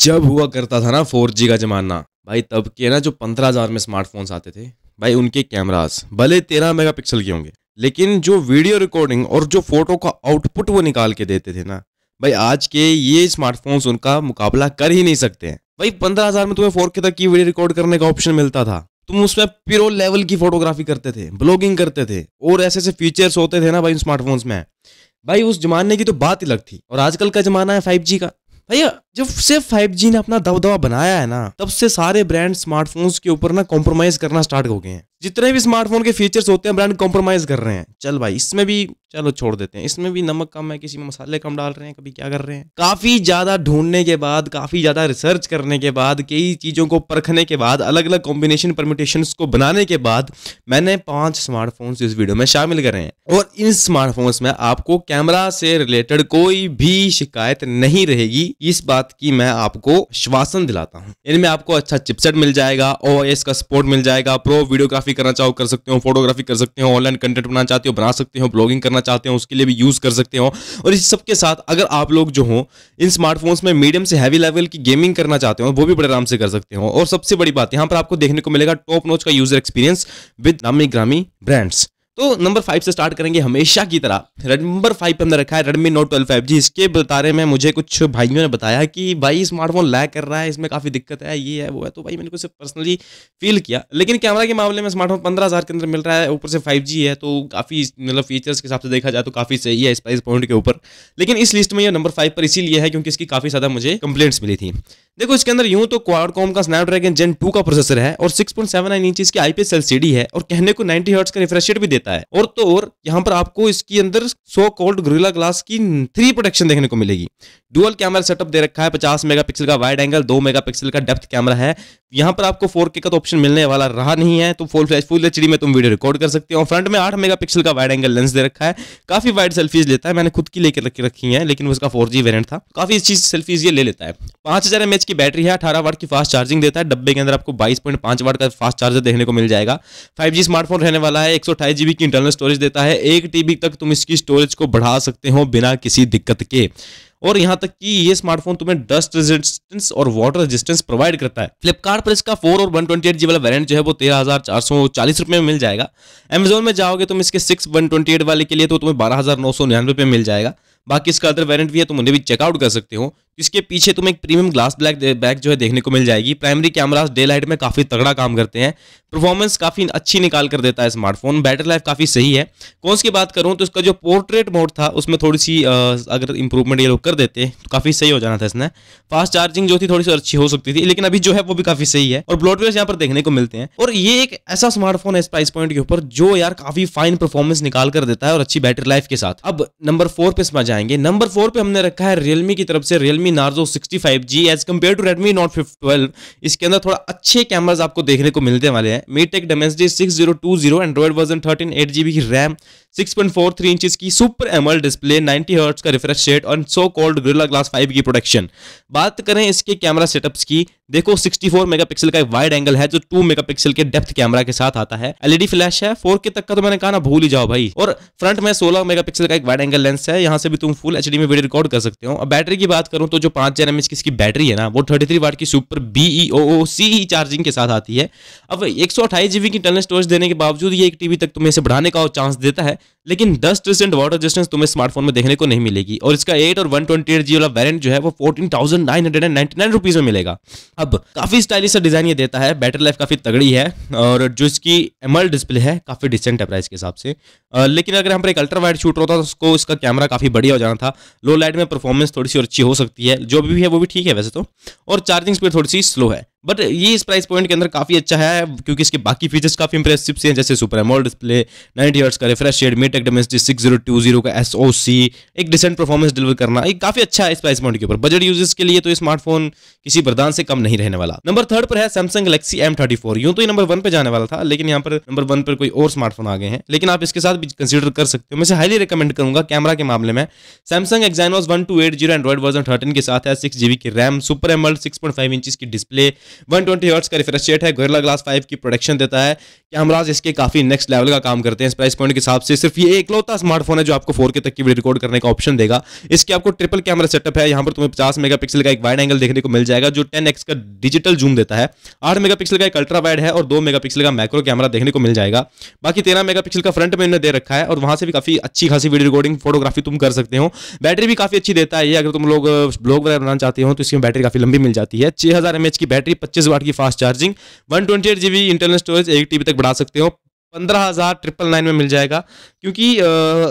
जब हुआ करता था ना फोर का जमाना भाई तब के ना जो पंद्रह हज़ार में स्मार्टफोन्स आते थे भाई उनके कैमरास भले तेरह मेगा पिक्सल के होंगे लेकिन जो वीडियो रिकॉर्डिंग और जो फोटो का आउटपुट वो निकाल के देते थे ना भाई आज के ये स्मार्टफोन्स उनका मुकाबला कर ही नहीं सकते हैं भाई पंद्रह हज़ार में तुम्हें फोर के तक की वीडियो रिकॉर्ड करने का ऑप्शन मिलता था तुम उसमें प्योर लेवल की फोटोग्राफी करते थे ब्लॉगिंग करते थे और ऐसे ऐसे फीचर्स होते थे ना भाई उन स्मार्टफोन्स में भाई उस जमाने की तो बात ही अलग थी और आजकल का जमाना है फाइव का भैया जब से 5G ने अपना दबदबा बनाया है ना तब से सारे ब्रांड स्मार्टफोन्स के ऊपर ना कॉम्प्रोमाइज करना स्टार्ट हो गए हैं जितने भी स्मार्टफोन के फीचर्स होते हैं ब्रांड कॉम्प्रोमाइज कर रहे हैं चल भाई इसमें भी चलो छोड़ देते हैं इसमें भी नमक कम है किसी में मसाले कम डाल रहे हैं कभी क्या कर रहे हैं काफी ज्यादा ढूंढने के बाद काफी ज्यादा रिसर्च करने के बाद कई चीजों को परखने के बाद अलग अलग कॉम्बिनेशन परमिटेशन को बनाने के बाद मैंने पांच स्मार्टफोन इस वीडियो में शामिल करे हैं और इन स्मार्टफोन्स में आपको कैमरा से रिलेटेड कोई भी शिकायत नहीं रहेगी इस बात साथ कि मैं आपको श्वासन दिलाता हूँ इनमें आपको अच्छा चिपसेट मिल जाएगा ओ का सपोर्ट मिल जाएगा प्रो वीडियोग्राफी करना चाहो कर सकते हो फोटोग्राफी कर सकते हो ऑनलाइन कंटेंट बनाना चाहते हो बना सकते हो ब्लॉगिंग करना चाहते हो उसके लिए भी यूज़ कर सकते हो और इस सबके साथ अगर आप लोग जो हो इन स्मार्टफोन्स में मीडियम से हैवी लेवल की गेमिंग करना चाहते हो वो भी बड़े आराम से कर सकते हो और सबसे बड़ी बात यहाँ पर आपको देखने को मिलेगा टॉप नोच का यूजर एक्सपीरियंस विद नामी ग्रामी ब्रांड्स तो नंबर फाइव से स्टार्ट करेंगे हमेशा की तरह रेड नंबर फाइव पे हमने रखा है Redmi Note twelve five G इसके बारे में मुझे कुछ भाइयों ने बताया कि भाई स्मार्टफोन लैग कर रहा है इसमें काफ़ी दिक्कत है ये है वो है तो भाई मैंने कुछ पर्सनली फील किया लेकिन कैमरा के मामले में स्मार्टफोन पंद्रह हज़ार के अंदर मिल रहा है ऊपर से फाइव जी है तो काफ़ी मतलब फीचर्स के हिसाब से देखा जाए तो काफ़ी सही है इस प्राइस पॉइंट के ऊपर लेकिन इस लिस्ट में यह नंबर फाइव पर इसीलिए है क्योंकि इसकी काफ़ी ज़्यादा मुझे कंप्लेंट्स मिली थी देखो इसके अंदर यूं तो क्वाडकॉम का स्नैपड्रैगन जेन टू का प्रोसेसर है और six point seven nine inches की आईपीएस एलसीडी है और कहने को नाइन्टी हर्ट्स का रिफ्रेश रेट भी देता है और तो और यहाँ पर आपको इसके अंदर सो कॉल्ड ग्रिला ग्लास की थ्री प्रोटेक्शन देखने को मिलेगी डुअल कैमरा सेटअप दे रखा है पचास मेगा का वाइड एंगल दो मेगा का डेप्थ कैमरा है यहाँ पर आपको फोर का तो ऑप्शन मिलने वाला रहा नहीं है तो फोल फ्लैश फुल एच में तुम वीडियो रिकॉर्ड कर सकते हो फ्रंट में आठ मेगा का वाइड एंगल लेंस दे रखा है काफी वाइड सेल्फीज लेता है मैंने खुद की लेकर रखी है लेकिन उसका फोर जी था काफी अच्छी सेल्फीज ये ले लेता है पांच हजार एमएच की बैटरी है अठारह वाट की फास्ट चार्जिंग देता है डब्बे के अंदर आपको बाईस पॉइंट पांच वाट का फास्ट चार्जर देखने को मिल जाएगा फाइव जी स्मार्टफोन रहने वाला है एक सौ अट्ठाईस टीबी की इंटरनल स्टोरेज देता है एक टीबी तक तुम इसकी स्टोरेज को बढ़ा सकते हो बिना किसी दिक्कत के और यहां तक कि ये स्मार्टफोन तुम्हें डस्ट रेजिस्टेंस और वाटर रेजिस्टेंस प्रोवाइड करता है फ्लिपकार्ट पर इसका फोर और वन ट्वेंटी एट जी वाला वेरियंट जो है वो तेरह हज़ार चार सौ चालीस रुपये में मिल जाएगा अमेजोन में जाओगे तुम इसके सिक्स वन ट्वेंटी एट वाले के लिए तो तुम्हें बारह हज़ार नौ सौ निन्यानवे रुपये मिल जाएगा बाकी इसका अदर वेरियंट भी है तुम उन्हें भी चेकआउट कर सकते हो तो इसके पीछे तुम एक प्रीमियम ग्लास ब्लैक बैक जो है देखने को मिल जाएगी प्राइमरी कैमरास डे लाइट में काफ़ी तगड़ा काम करते हैं परफॉर्मेंस काफ़ी अच्छी निकाल कर देता है स्मार्टफोन बैटरी लाइफ काफ़ी सही है कौनस की बात करूं तो इसका जो पोर्ट्रेट मोड था उसमें थोड़ी सी अगर इंप्रूवमेंट ये लोग कर देते तो काफ़ी सही हो जाना था इसने फास्ट चार्जिंग जो थी थोड़ी सी अच्छी हो सकती थी लेकिन अभी जो है वो भी काफ़ी सही है और ब्लॉडवेयर यहाँ पर देखने को मिलते हैं और ये एक ऐसा स्मार्टफोन है इस प्राइस पॉइंट के ऊपर जो यार काफ़ी फाइन परफॉर्मेंस निकाल कर देता है और अच्छी बैटरी लाइफ के साथ अब नंबर फोर पे जाएंगे नंबर फोर पे हमने रखा है रियलमी की तरफ से Realme Narzo 65G G as compared to Redmi Note twelve इसके अंदर थोड़ा अच्छे कैमराज आपको देखने को मिलने वाले हैं मी MediaTek Dimensity six zero two zero Android version thirteen eight GB की RAM six point four three inches की super AMOLED display ninety hertz का रिफ्रेश रेट और so called Gorilla glass five की प्रोडक्शन बात करें इसके कैमरा सेटअप्स की देखो 64 मेगापिक्सल का एक वाइड एंगल है जो 2 मेगापिक्सल के डेप्थ कैमरा के साथ आता है एलईडी फ्लैश e है 4K तक का तो मैंने कहा ना भूल ही जाओ भाई और फ्रंट में 16 मेगापिक्सल का एक वाइड एंगल लेंस है यहाँ से भी तुम फुल एच में वीडियो रिकॉर्ड कर सकते हो और बैटरी की बात करूँ तो जो पाँच हज़ार की इसकी बैटरी है ना वो थर्टी थ्री की सुपर बी चार्जिंग के साथ आती है अब एक की इंटरनल स्टोरेज देने के बावजूद ये एक टीवी तक तुम्हें इसे बढ़ाने का चांस देता है लेकिन दस परसेंट वाटर रेजिस्टेंस तुम्हें स्मार्टफोन में देखने को नहीं मिलेगी और इसका एट और वन ट्वेंटी एट जी वाला वेरियंट जो है वो fourteen thousand nine hundred and ninety nine rupees में मिलेगा अब काफ़ी स्टाइलिश सा डिज़ाइन ये देता है बैटरी लाइफ काफ़ी तगड़ी है और जो इसकी एमएल डिस्प्ले है काफ़ी डिसेंट है प्राइस के हिसाब से लेकिन अगर हम पर एक अल्ट्रा वाइड शूट होता तो उसको इसका कैमरा काफ़ी बढ़िया हो जाना था लो लाइट में परफॉर्मेंस थोड़ी सी अच्छी हो सकती है जो भी है वो भी ठीक है वैसे तो और चार्जिंग स्पीड थोड़ी सी स्लो है बट ये इस प्राइस पॉइंट के अंदर काफ़ी अच्छा है क्योंकि इसके बाकी फीचर्स काफ़ी इंप्रेसिव से हैं जैसे super AMOLED display ninety hertz का रिफ्रेश शेड MediaTek Dimensity six zero two zero का एस ओ सी एक डिसेंट परफॉर्मेंस डिलीवर करना एक काफ़ी अच्छा है इस प्राइस पॉइंट के ऊपर बजट यूजर्स के लिए तो स्मार्टफोन किसी वरदान से कम नहीं रहने वाला नंबर थर्ड पर है Samsung Galaxy M thirty four यूँ तो ये नंबर वन पर जाने वाला था लेकिन यहाँ पर नंबर वन पर कोई और स्मार्टफोन आ गए हैं लेकिन आप इसके साथ भी कंसिडर कर सकते हो मैं इसे हाईली रिकमेंड करूँगा कैमरा के मामले में Samsung Exynos one two eight zero Android version thirteen के साथ है सिक्स जी की RAM super AMOLED six point five inches की डिस्प्ले वन ट्वेंटी हर्ट्स का रेट है गोरला ग्लास फाइव की प्रोडक्शन देता है कैमराज इसके काफ़ी नेक्स्ट लेवल का काम करते हैं इस प्राइस पॉइंट के हिसाब से सिर्फ ये एकलौता स्मार्टफोन है जो आपको फोर के तक की रिकॉर्ड करने का ऑप्शन देगा इसके आपको ट्रिपल कैमरा सेटअप है यहाँ पर तुम्हें पचास मेगा का एक वाइड एंगल देखने को मिल जाएगा जो टेन का डिजिटल जूम देता है आठ मेगा का एक अल्ट्रा वाइड है और दो मेगा का माइक्रो कैमरा देखने को मिल जाएगा बाकी तेरह मेगा का फ्रंट में दे रखा है और वहां से भी काफ़ी अच्छी खासी वीडियो रिकॉर्डिंग फोटोग्राफी तुम कर सकते हो बैटरी भी काफ़ी अच्छी देता है ये अगर तुम लोग ब्लॉग वगैरह बनाना चाहते हो तो इसमें बैटरी काफ़ी लंबी मिल जाती है छह हज़ार की बैटरी पच्चीस वाट की fast charging one twenty eight internal storage एक टीबी तक बढ़ा सकते हो पंद्रह हज़ार ट्रिपल नाइन में मिल जाएगा क्योंकि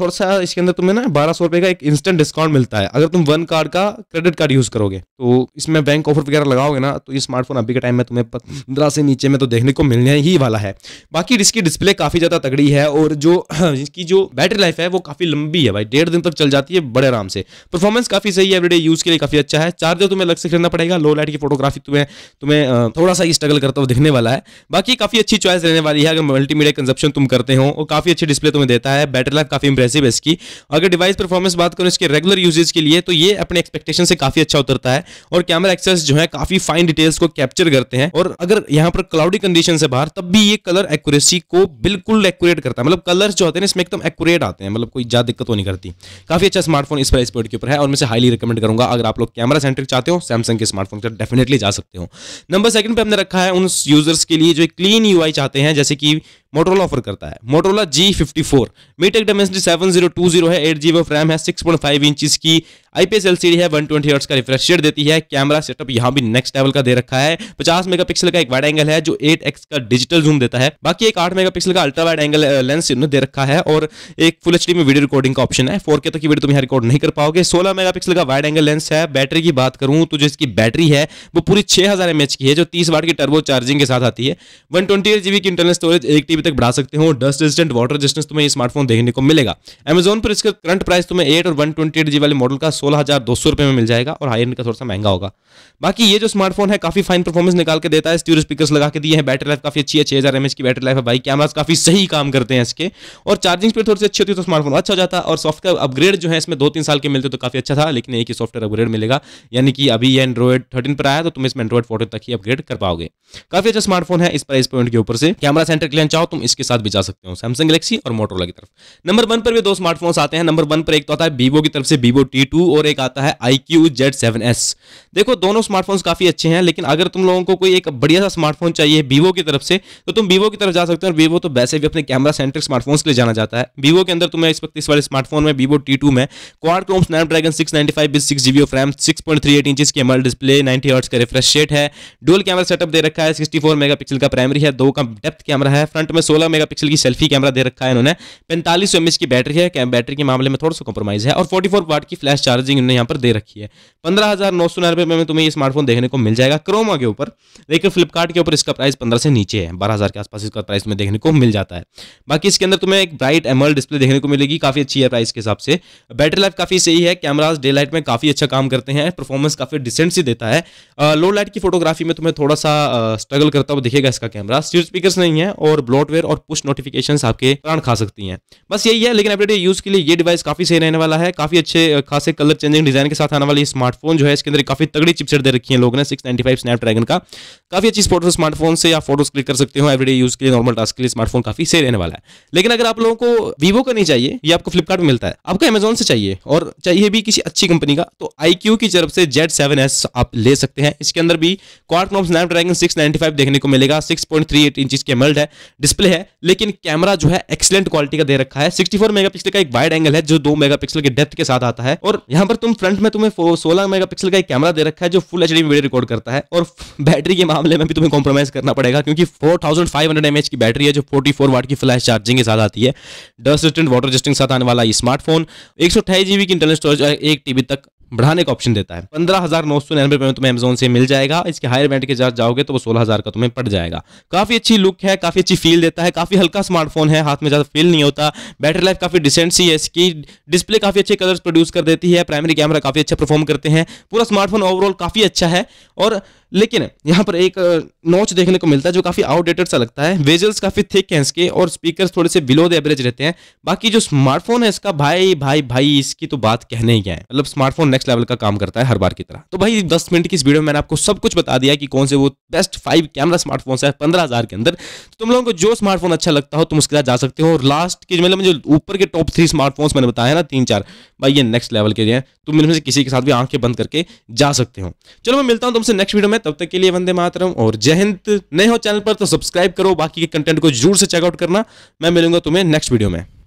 थोड़ा सा इसके अंदर तुम्हें ना बारह सौ रुपये का एक इंस्टेंट डिस्काउंट मिलता है अगर तुम वन कार्ड का क्रेडिट कार्ड यूज़ करोगे तो इसमें बैंक ऑफर वगैरह लगाओगे ना तो ये स्मार्टफोन अभी के टाइम में तुम्हें पंद्रह से नीचे में तो देखने को मिलने ही वाला है बाकी इसकी डिस्प्ले काफ़ी ज़्यादा तगड़ी है और जो इसकी जो बैटरी लाइफ है वो काफ़ी लंबी है भाई डेढ़ दिन तक चल जाती है बड़े आराम से परफॉर्मेंस काफ़ी सही है एवरीडे यूज़ के लिए काफ़ी अच्छा है चार्जर तुम्हें अलग से खरीदना पड़ेगा लो लाइट की फोटोग्राफी तुम्हें तुम्हें थोड़ा सा ही स्ट्रगल करता हुआ दिखने वाला है बाकी काफ़ी अच्छी चॉइस रहने वाली है अगर मल्टीमीडिया कंजप्शन तुम करते हो और काफ़ी अच्छी डिस्प्ले तुम्हें देता है बैटरी लाइफ काफ़ी इंप्रेसिव है इसकी अगर डिवाइस परफॉर्मेंस बात करूँ इसके रेगुलर यूजेज के लिए तो ये अपने एक्सपेक्टेशन से काफ़ी अच्छा उतरता है और कैमरा एक्सेस जो है काफ़ी फाइन डिटेल्स को कैप्चर करते हैं और अगर यहाँ पर क्लाउडी कंडीशन से बाहर तब भी ये कलर एक्यूरेसी को बिल्कुल एक्यूरेट करता है मतलब कलर्स जो होते हैं इसमें एकदम एक्यूरेट आते हैं मतलब कोई ज़्यादा दिक्कत हो तो नहीं करती काफ़ी अच्छा स्मार्टफोन इस प्राइस पॉइंट के ऊपर है और मैं से हाईली रिकमेंड करूंगा अगर आप लोग कैमरा सेंटर चाहते हो सैमसंग के स्मार्टफोन पर डेफिनेटली जा सकते हो नंबर सेकंड पे हमने रखा है उन यूजर्स के लिए जो क्लीन यूआई चाहते हैं जैसे कि मोटरोला ऑफर करता है Motorola G fifty four MediaTek Dimensity seven zero two zero है एट जी रैम है सिक्स पॉइंट फाइव इंचज की आईपीएस एलसीडी है वन ट्वेंटी का रिफ्रेश रेट देती है कैमरा सेटअप यहाँ भी नेक्स्ट लेवल का दे रखा है पचास मेगापिक्सल का एक वाइड एंगल है जो एट एक्स का डिजिटल जूम देता है बाकी एक आठ मेगापिक्सल का अल्ट्रा वाइड एंगल लेंस इन्होंने दे रखा है और एक फुल एच में वीडियो रिकॉर्डिंग का ऑप्शन है फोर के तक की वीडियो तुम यहाँ रिकॉर्ड नहीं कर पाओगे सोलह मेगा का वाइड एंगल लेंस है बैटरी की बात करूँ तो जो इसकी बैटरी है वो पूरी छह हजार की है जो तीस वाट की टर्बो चार्जिंग के साथ आती है वन ट्वेंटी की इंटरनल स्टोरेज एक टीबी जीबी तक बढ़ा सकते हो डस्ट रेजिस्टेंट वाटर रेजिस्टेंस तुम्हें स्मार्टफोन देखने को मिलेगा अमेजोन पर इसका करंट प्राइस तुम्हें एट और वन ट्वेंटी वाले मॉडल का सोलह हजार में मिल जाएगा और हाई एंड का थोड़ा सा महंगा होगा बाकी ये जो स्मार्टफोन है काफी फाइन परफॉर्मेंस निकाल के देता है स्टीर स्पीकर लगा के दिए हैं बैटरी लाइफ काफी अच्छी है छह हजार एमएच की बैटरी लाइफ है भाई कैमराज काफी सही काम करते हैं इसके और चार्जिंग स्पीड थोड़ी सी अच्छी होती है तो स्मार्टफोन अच्छा हो जाता और सॉफ्टवेयर अपग्रेड जो है इसमें दो तीन साल के मिलते तो काफी अच्छा था लेकिन एक ही सॉफ्टवेयर अपग्रेड मिलेगा यानी कि अभी एंड्रॉइड थर्टीन पर आया तो तुम इसमें एंड्रॉइड फोर्टीन तक ही अपग्रेड कर पाओगे काफी अच्छा स्मार्टफोन है इस प्राइस पॉइंट के ऊपर से कैमरा सेंटर के लिए चाहो तो तुम इसके साथ भी जा सकते हो सैमसंग गलेक्सी और मोटरोला की तरफ नंबर वन पर भी दो स्मार्टफोन्स आते हैं नंबर वन पर एक तो आता है वीवो की तरफ से वीवो टी और एक आता है आई क्यू देखो दोनों स्मार्टफोन्स काफ़ी अच्छे हैं लेकिन अगर तुम लोगों को कोई एक बढ़िया सा स्मार्टफोन चाहिए वीवो की तरफ से तो तुम वीवो की तरफ जा सकते हो और वीवो तो वैसे भी अपने कैमरा सेंट्रिक स्मार्टफोन्स के लिए जाना जाता है वीवो के अंदर तुम्हें इस वक्त इस वाले स्मार्टफोन में वीवो टी में Qualcomm Snapdragon six nine five six GB of RAM six point three eight inch की एमएल डिस्प्ले नाइन्टी हर्ट्स का रिफ्रेश रेट है डुअल कैमरा सेटअप दे रखा है सिक्सटी फोर मेगा का primary है दो का डेप्थ कैमरा है फ्रंट में में 16 मेगापिक्सल की सेल्फी कैमरा दे रखा है इन्होंने पैंतालीस एमएच की बैटरी है बैटरी के मामले में थोड़ा सा कॉम्प्रोमाइज़ है और 44 वाट की फ्लैश चार्जिंग इन्होंने यहाँ पर दे रखी है पंद्रह हज़ार में तुम्हें ये स्मार्टफोन देखने को मिल जाएगा क्रोमा के ऊपर लेकिन फ्लिपकार्ट के ऊपर इसका प्राइस पंद्रह से नीचे है बारह के आसपास इसका प्राइस में देखने को मिल जाता है बाकी इसके अंदर तुम्हें एक ब्राइट एमल डिस्प्ले देखने को मिलेगी काफ़ी अच्छी है प्राइस के हिसाब से बैटरी लाइफ काफ़ी सही है कैमराज डे लाइट में काफ़ी अच्छा काम करते हैं परफॉर्मेंस काफ़ी डिसेंट सी देता है लो लाइट की फोटोग्राफी में तुम्हें थोड़ा सा स्ट्रगल करता हुआ दिखेगा इसका कैमरा स्टीर स्पीकर नहीं है और ब्लॉट सॉफ्टवेयर और पुश नोटिफिकेशन आपके प्राण खा सकती हैं बस यही है लेकिन अपडेट यूज़ के लिए ये डिवाइस काफ़ी सही रहने वाला है काफ़ी अच्छे खासे कलर चेंजिंग डिजाइन के साथ आने वाली स्मार्टफोन जो है इसके अंदर काफ़ी तगड़ी चिपसेट दे रखी है लोगों ने सिक्स नाइन्टी फाइव का काफ़ी अच्छी फोटो स्मार्टफोन से या फोटोज क्लिक कर सकते हो एवरीडे यूज़ के लिए नॉर्मल टास्क के लिए स्मार्टफोन काफ़ी सही रहने वाला है लेकिन अगर आप लोगों को वीवो का नहीं चाहिए ये आपको फ्लिपकार्ट मिलता है आपको अमेजोन से चाहिए और चाहिए भी किसी अच्छी कंपनी का तो आई की तरफ से जेड आप ले सकते हैं इसके अंदर भी स्नैप ड्रैगन सिक्स देखने को मिलेगा six point three eight inch है डिस्प्ले है लेकिन कैमरा जो है एक्सलेंट क्वालिटी का दे रखा है 64 मेगापिक्सल का एक वाइड एंगल है जो 2 मेगापिक्सल के डेप्थ के साथ आता है और यहाँ पर तुम फ्रंट में तुम्हें 16 मेगापिक्सल का एक कैमरा दे रखा है जो फुल एच में वीडियो रिकॉर्ड करता है और बैटरी के मामले में भी तुम्हें कॉम्प्रोमाइज करना पड़ेगा क्योंकि फोर थाउजेंड की बैटरी है जो फोर्टी वाट की फ्लैश चार्जिंग के साथ आती है डस्ट रिस्टेंट वाटर रेजिस्टेंट साथ आने वाला स्मार्टफोन एक सौ की इंटरनल स्टोरेज एक टीबी तक बढ़ाने का ऑप्शन देता है पंद्रह हजार नौ सौ निन्यानवे में तुम्हें अमेजोन से मिल जाएगा इसके हायर बैंड के जहाँ जाओगे तो वो सोलह हजार का तुम्हें पड़ जाएगा काफी अच्छी लुक है काफी अच्छी फील देता है काफी हल्का स्मार्टफोन है हाथ में ज्यादा फील नहीं होता बैटरी लाइफ काफी डिसेंट सी है इसकी डिस्प्ले काफी अच्छे कलर्स प्रोड्यूस कर देती है प्राइमरी कैमरा काफी अच्छा परफॉर्म करते हैं पूरा स्मार्टफोन ओवरऑल काफी अच्छा है और लेकिन यहाँ पर एक नोच देखने को मिलता है जो काफ़ी आउटडेटेड सा लगता है वेजल्स काफ़ी थिक हैं इसके और स्पीकर थोड़े से बिलो द एवरेज रहते हैं बाकी जो स्मार्टफोन है इसका भाई भाई भाई इसकी तो बात कहने ही क्या है मतलब स्मार्टफोन नेक्स्ट लेवल का काम करता है हर बार की तरह तो भाई दस मिनट की इस वीडियो में मैंने आपको सब कुछ बता दिया कि कौन से वो बेस्ट फाइव कैमरा स्मार्टफोन है पंद्रह हज़ार के अंदर तो तुम लोगों को जो स्मार्टफोन अच्छा लगता हो तुम उसके साथ जा सकते हो और लास्ट की मतलब जो ऊपर के टॉप थ्री स्मार्टफोन मैंने बताया ना तीन चार भाई ये नेक्स्ट लेवल के लिए तुम इनमें से किसी के साथ भी आंखें बंद करके जा सकते हो चलो मैं मिलता हूँ तुमसे नेक्स्ट वीडियो में तब तक के लिए वंदे मातरम और जय हिंद नए हो चैनल पर तो सब्सक्राइब करो बाकी के कंटेंट को जरूर से चेकआउट करना मैं मिलूंगा तुम्हें नेक्स्ट वीडियो में